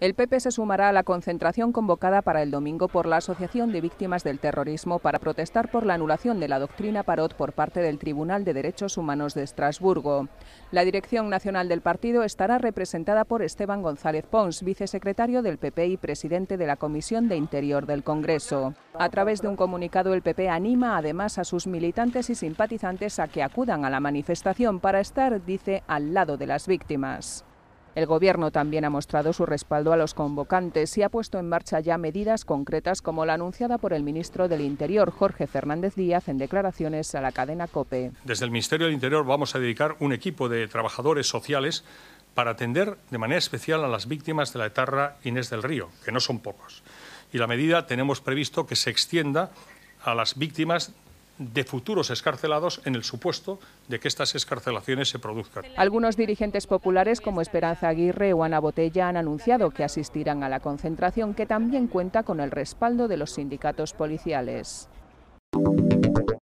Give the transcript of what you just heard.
El PP se sumará a la concentración convocada para el domingo por la Asociación de Víctimas del Terrorismo para protestar por la anulación de la doctrina Parot por parte del Tribunal de Derechos Humanos de Estrasburgo. La dirección nacional del partido estará representada por Esteban González Pons, vicesecretario del PP y presidente de la Comisión de Interior del Congreso. A través de un comunicado, el PP anima además a sus militantes y simpatizantes a que acudan a la manifestación para estar, dice, al lado de las víctimas. El Gobierno también ha mostrado su respaldo a los convocantes y ha puesto en marcha ya medidas concretas como la anunciada por el ministro del Interior, Jorge Fernández Díaz, en declaraciones a la cadena COPE. Desde el Ministerio del Interior vamos a dedicar un equipo de trabajadores sociales para atender de manera especial a las víctimas de la etarra Inés del Río, que no son pocos. Y la medida tenemos previsto que se extienda a las víctimas de futuros escarcelados en el supuesto de que estas escarcelaciones se produzcan. Algunos dirigentes populares como Esperanza Aguirre o Ana Botella han anunciado que asistirán a la concentración que también cuenta con el respaldo de los sindicatos policiales.